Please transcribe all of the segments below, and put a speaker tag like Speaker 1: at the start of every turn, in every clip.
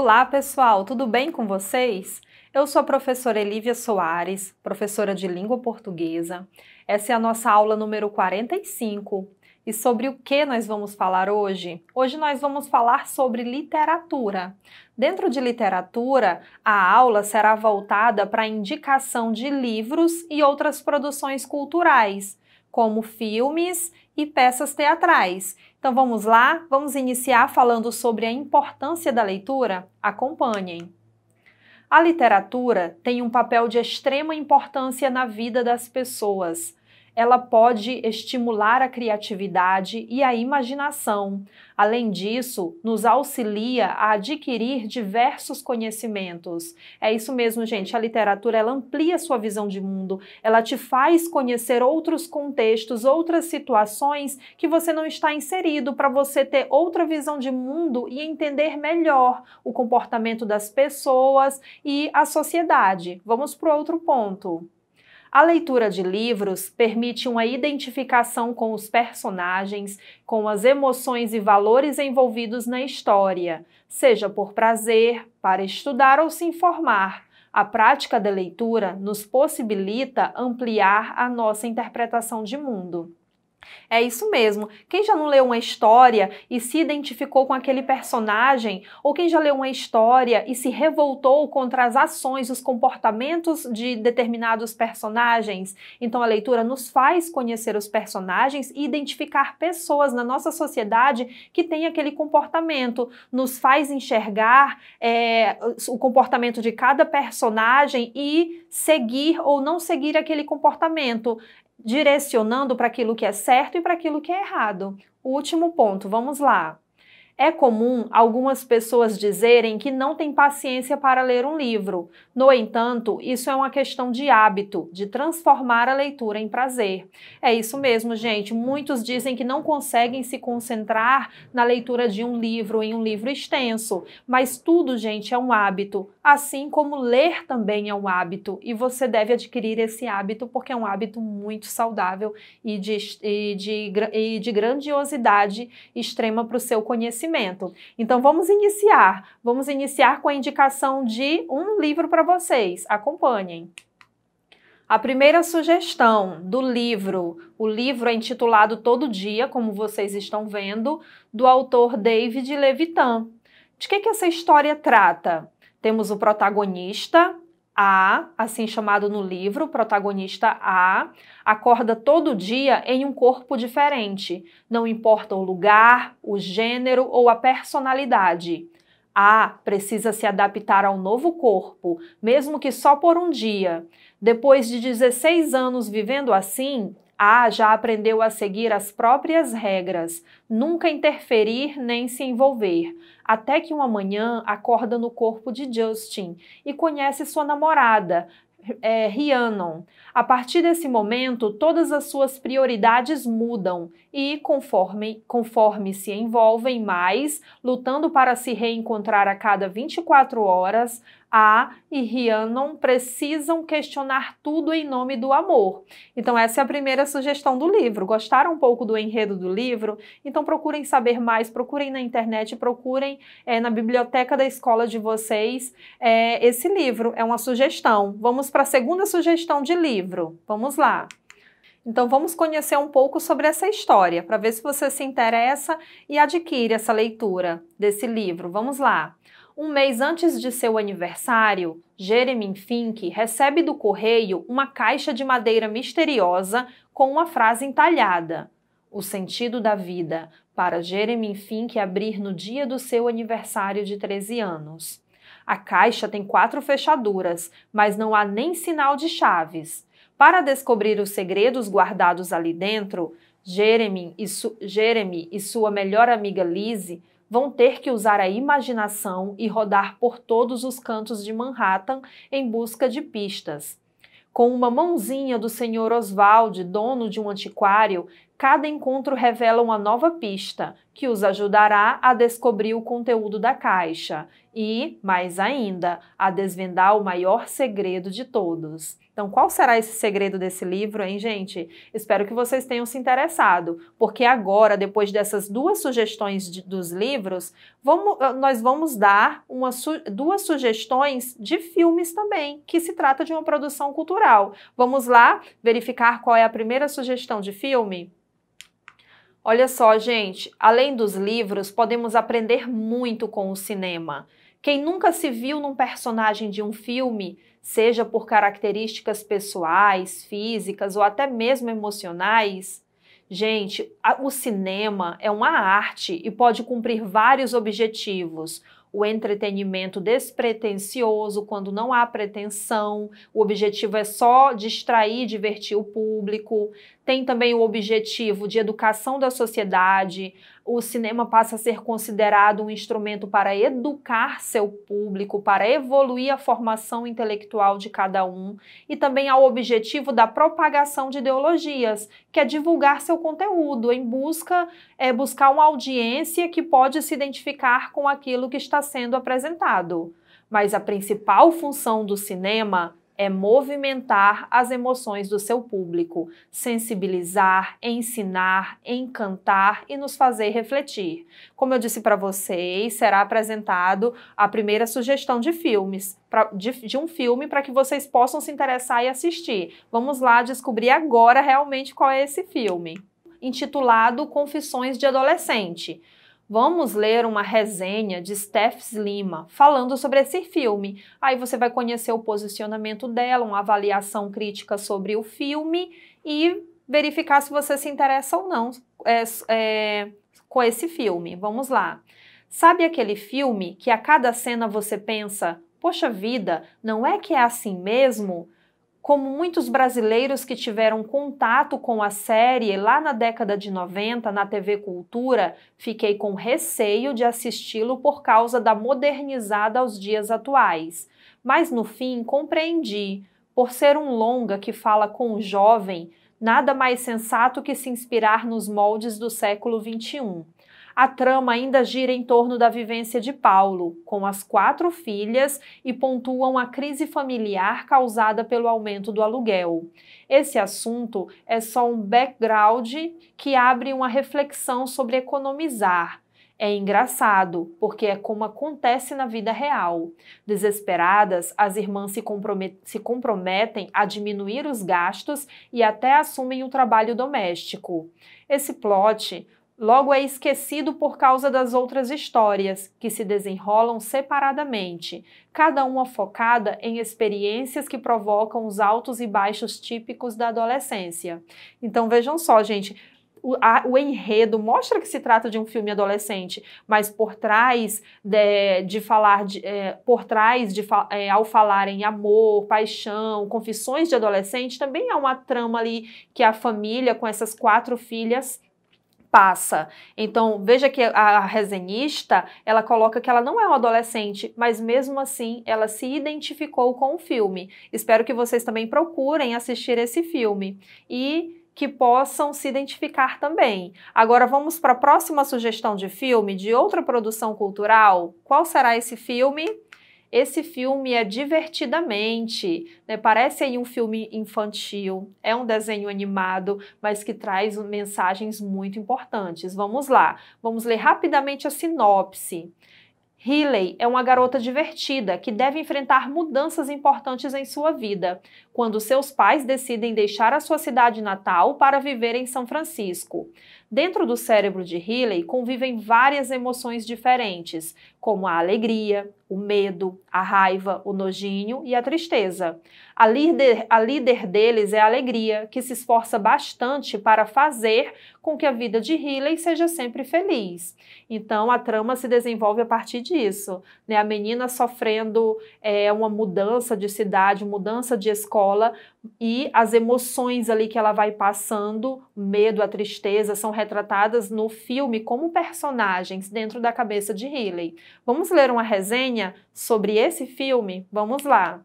Speaker 1: Olá, pessoal, tudo bem com vocês? Eu sou a professora Elívia Soares, professora de língua portuguesa. Essa é a nossa aula número 45. E sobre o que nós vamos falar hoje? Hoje nós vamos falar sobre literatura. Dentro de literatura, a aula será voltada para a indicação de livros e outras produções culturais como filmes e peças teatrais. Então vamos lá, vamos iniciar falando sobre a importância da leitura? Acompanhem. A literatura tem um papel de extrema importância na vida das pessoas ela pode estimular a criatividade e a imaginação. Além disso, nos auxilia a adquirir diversos conhecimentos. É isso mesmo, gente. A literatura ela amplia sua visão de mundo, ela te faz conhecer outros contextos, outras situações que você não está inserido para você ter outra visão de mundo e entender melhor o comportamento das pessoas e a sociedade. Vamos para outro ponto. A leitura de livros permite uma identificação com os personagens, com as emoções e valores envolvidos na história, seja por prazer, para estudar ou se informar. A prática da leitura nos possibilita ampliar a nossa interpretação de mundo. É isso mesmo. Quem já não leu uma história e se identificou com aquele personagem, ou quem já leu uma história e se revoltou contra as ações, os comportamentos de determinados personagens, então a leitura nos faz conhecer os personagens e identificar pessoas na nossa sociedade que têm aquele comportamento, nos faz enxergar é, o comportamento de cada personagem e seguir ou não seguir aquele comportamento direcionando para aquilo que é certo e para aquilo que é errado. último ponto, vamos lá. É comum algumas pessoas dizerem que não têm paciência para ler um livro. No entanto, isso é uma questão de hábito, de transformar a leitura em prazer. É isso mesmo, gente. Muitos dizem que não conseguem se concentrar na leitura de um livro, em um livro extenso. Mas tudo, gente, é um hábito. Assim como ler também é um hábito. E você deve adquirir esse hábito porque é um hábito muito saudável e de, e de, e de grandiosidade extrema para o seu conhecimento conhecimento. Então vamos iniciar. Vamos iniciar com a indicação de um livro para vocês. Acompanhem. A primeira sugestão do livro, o livro é intitulado Todo Dia, como vocês estão vendo, do autor David Levitan. De que, que essa história trata? Temos o protagonista, a, assim chamado no livro, protagonista A, acorda todo dia em um corpo diferente, não importa o lugar, o gênero ou a personalidade. A precisa se adaptar ao novo corpo, mesmo que só por um dia. Depois de 16 anos vivendo assim, a já aprendeu a seguir as próprias regras, nunca interferir nem se envolver, até que uma manhã acorda no corpo de Justin e conhece sua namorada, é, Rhiannon. A partir desse momento, todas as suas prioridades mudam e, conforme, conforme se envolvem mais, lutando para se reencontrar a cada 24 horas, a e Rian não precisam questionar tudo em nome do amor. Então, essa é a primeira sugestão do livro. Gostaram um pouco do enredo do livro? Então, procurem saber mais, procurem na internet, procurem é, na biblioteca da escola de vocês é, esse livro. É uma sugestão. Vamos para a segunda sugestão de livro. Vamos lá. Então vamos conhecer um pouco sobre essa história, para ver se você se interessa e adquire essa leitura desse livro. Vamos lá. Um mês antes de seu aniversário, Jeremy Fink recebe do correio uma caixa de madeira misteriosa com uma frase entalhada. O sentido da vida, para Jeremy Fink abrir no dia do seu aniversário de 13 anos. A caixa tem quatro fechaduras, mas não há nem sinal de chaves. Para descobrir os segredos guardados ali dentro, Jeremy e, Jeremy e sua melhor amiga Lizzie vão ter que usar a imaginação e rodar por todos os cantos de Manhattan em busca de pistas. Com uma mãozinha do senhor Oswald, dono de um antiquário, cada encontro revela uma nova pista que os ajudará a descobrir o conteúdo da caixa e, mais ainda, a desvendar o maior segredo de todos. Então, qual será esse segredo desse livro, hein, gente? Espero que vocês tenham se interessado, porque agora, depois dessas duas sugestões de, dos livros, vamos, ah, nós vamos dar uma, duas sugestões de filmes também, que se trata de uma produção cultural. Vamos lá verificar qual é a primeira sugestão de filme? Olha só, gente, além dos livros, podemos aprender muito com o cinema. Quem nunca se viu num personagem de um filme seja por características pessoais, físicas ou até mesmo emocionais, gente, a, o cinema é uma arte e pode cumprir vários objetivos. O entretenimento despretensioso, quando não há pretensão, o objetivo é só distrair, divertir o público tem também o objetivo de educação da sociedade. O cinema passa a ser considerado um instrumento para educar seu público, para evoluir a formação intelectual de cada um, e também ao objetivo da propagação de ideologias, que é divulgar seu conteúdo em busca é buscar uma audiência que pode se identificar com aquilo que está sendo apresentado. Mas a principal função do cinema é movimentar as emoções do seu público, sensibilizar, ensinar, encantar e nos fazer refletir. Como eu disse para vocês, será apresentado a primeira sugestão de filmes, pra, de, de um filme para que vocês possam se interessar e assistir. Vamos lá descobrir agora realmente qual é esse filme. Intitulado Confissões de Adolescente. Vamos ler uma resenha de Steph Lima falando sobre esse filme. Aí você vai conhecer o posicionamento dela, uma avaliação crítica sobre o filme e verificar se você se interessa ou não é, é, com esse filme. Vamos lá. Sabe aquele filme que a cada cena você pensa: poxa vida, não é que é assim mesmo? como muitos brasileiros que tiveram contato com a série lá na década de 90 na TV Cultura, fiquei com receio de assisti-lo por causa da modernizada aos dias atuais. Mas no fim compreendi, por ser um longa que fala com o jovem, nada mais sensato que se inspirar nos moldes do século 21 a trama ainda gira em torno da vivência de Paulo, com as quatro filhas, e pontuam a crise familiar causada pelo aumento do aluguel. Esse assunto é só um background que abre uma reflexão sobre economizar. É engraçado, porque é como acontece na vida real. Desesperadas, as irmãs se, se, comprometem a diminuir os gastos e até assumem o trabalho doméstico. Esse plot Logo é esquecido por causa das outras histórias, que se desenrolam separadamente, cada uma focada em experiências que provocam os altos e baixos típicos da adolescência. Então vejam só, gente, o, a, o, enredo mostra que se trata de um filme adolescente, mas por trás de, de falar, de, é, por trás de é, ao falar em amor, paixão, confissões de adolescente, também há uma trama ali que a família com essas quatro filhas passa. Então, veja que a resenhista, ela coloca que ela não é uma adolescente, mas mesmo assim ela se identificou com o filme. Espero que vocês também procurem assistir esse filme e que possam se identificar também. Agora vamos para a próxima sugestão de filme de outra produção cultural. Qual será esse filme? Esse filme é divertidamente, né? parece aí um filme infantil, é um desenho animado, mas que traz mensagens muito importantes. Vamos lá, vamos ler rapidamente a sinopse. Riley é uma garota divertida que deve enfrentar mudanças importantes em sua vida, quando seus pais decidem deixar a sua cidade natal para viver em São Francisco. Dentro do cérebro de Healy convivem várias emoções diferentes, como a alegria, o medo, a raiva, o nojinho e a tristeza. A líder, a líder deles é a alegria, que se esforça bastante para fazer com que a vida de Healy seja sempre feliz. Então a trama se desenvolve a partir disso. Né? A menina sofrendo é, uma mudança de cidade, mudança de escola e as emoções ali que ela vai passando, medo, a tristeza, são retratadas no filme como personagens dentro da cabeça de Riley. Vamos ler uma resenha sobre esse filme? Vamos lá!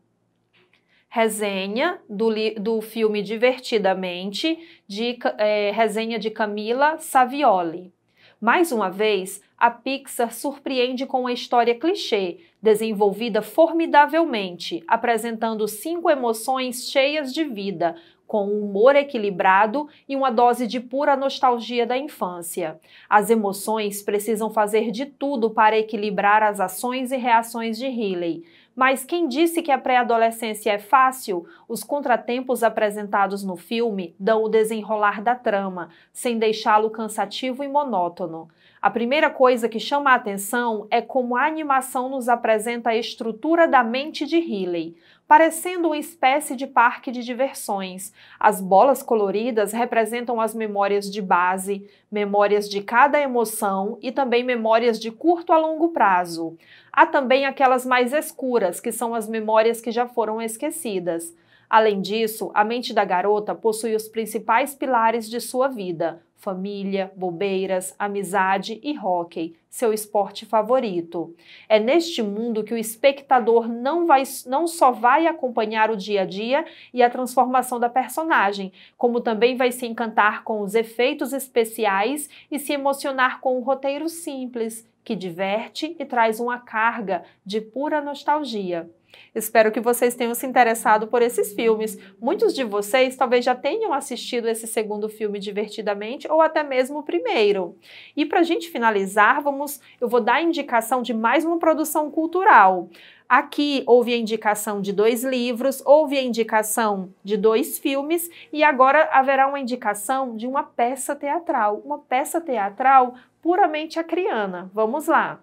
Speaker 1: resenha do, do filme Divertidamente, de, é, resenha de Camila Savioli. Mais uma vez, a Pixar surpreende com uma história clichê, desenvolvida formidavelmente, apresentando cinco emoções cheias de vida, com um humor equilibrado e uma dose de pura nostalgia da infância. As emoções precisam fazer de tudo para equilibrar as ações e reações de Healy. Mas quem disse que a pré-adolescência é fácil? Os contratempos apresentados no filme dão o desenrolar da trama, sem deixá-lo cansativo e monótono. A primeira coisa que chama a atenção é como a animação nos apresenta a estrutura da mente de Healy parecendo uma espécie de parque de diversões. As bolas coloridas representam as memórias de base, memórias de cada emoção e também memórias de curto a longo prazo. Há também aquelas mais escuras, que são as memórias que já foram esquecidas. Além disso, a mente da garota possui os principais pilares de sua vida: família, bobeiras, amizade e hockey, seu esporte favorito. É neste mundo que o espectador não, vai, não só vai acompanhar o dia a dia e a transformação da personagem, como também vai se encantar com os efeitos especiais e se emocionar com um roteiro simples, que diverte e traz uma carga de pura nostalgia. Espero que vocês tenham se interessado por esses filmes. Muitos de vocês talvez já tenham assistido esse segundo filme divertidamente ou até mesmo o primeiro. E para a gente finalizar, vamos, eu vou dar a indicação de mais uma produção cultural. Aqui houve a indicação de dois livros, houve a indicação de dois filmes e agora haverá uma indicação de uma peça teatral, uma peça teatral puramente acriana. Vamos lá.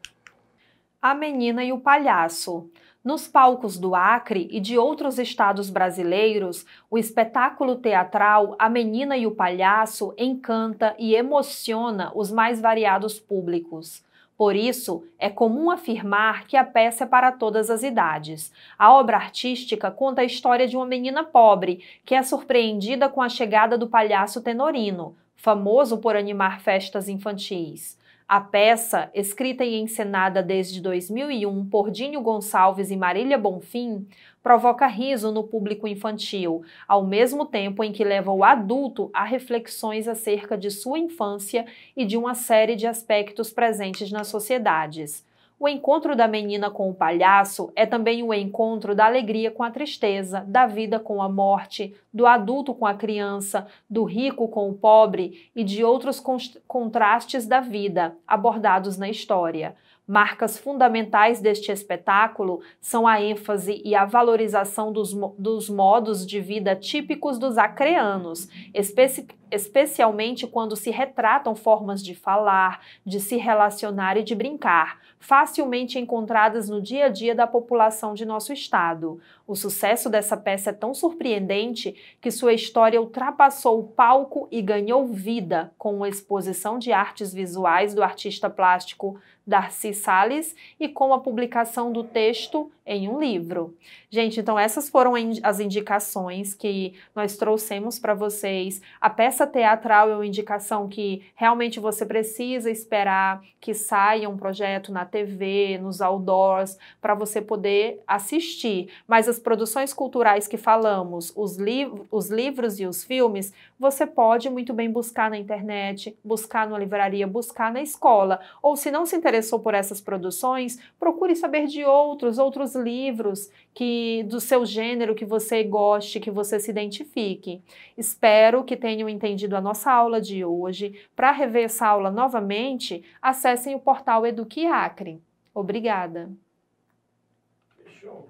Speaker 1: A Menina e o Palhaço. Nos palcos do Acre e de outros estados brasileiros, o espetáculo teatral A Menina e o Palhaço encanta e emociona os mais variados públicos. Por isso, é comum afirmar que a peça é para todas as idades. A obra artística conta a história de uma menina pobre que é surpreendida com a chegada do palhaço Tenorino, famoso por animar festas infantis. A peça, escrita e encenada desde 2001 por Dinho Gonçalves e Marília Bonfim, provoca riso no público infantil, ao mesmo tempo em que leva o adulto a reflexões acerca de sua infância e de uma série de aspectos presentes nas sociedades. O encontro da menina com o palhaço é também o um encontro da alegria com a tristeza, da vida com a morte, do adulto com a criança, do rico com o pobre e de outros contrastes da vida abordados na história. Marcas fundamentais deste espetáculo são a ênfase e a valorização dos, dos modos de vida típicos dos acreanos, especi especialmente quando se retratam formas de falar, de se relacionar e de brincar, facilmente encontradas no dia a dia da população de nosso estado. O sucesso dessa peça é tão surpreendente que sua história ultrapassou o palco e ganhou vida com a exposição de artes visuais do artista plástico Darcy Sales e com a publicação do texto em um livro. Gente, então essas foram as indicações que nós trouxemos para vocês. A peça teatral é uma indicação que realmente você precisa esperar que saia um projeto na TV, nos outdoors, para você poder assistir. Mas as produções culturais que falamos, os, os livros e os filmes, você pode muito bem buscar na internet, buscar numa livraria, buscar na escola. Ou se não se interessou por essas produções, procure saber de outros, outros livros que do seu gênero que você goste, que você se identifique. Espero que tenham entendido a nossa aula de hoje. Para rever essa aula novamente, acessem o portal Eduquiacre. Obrigada. Fechou.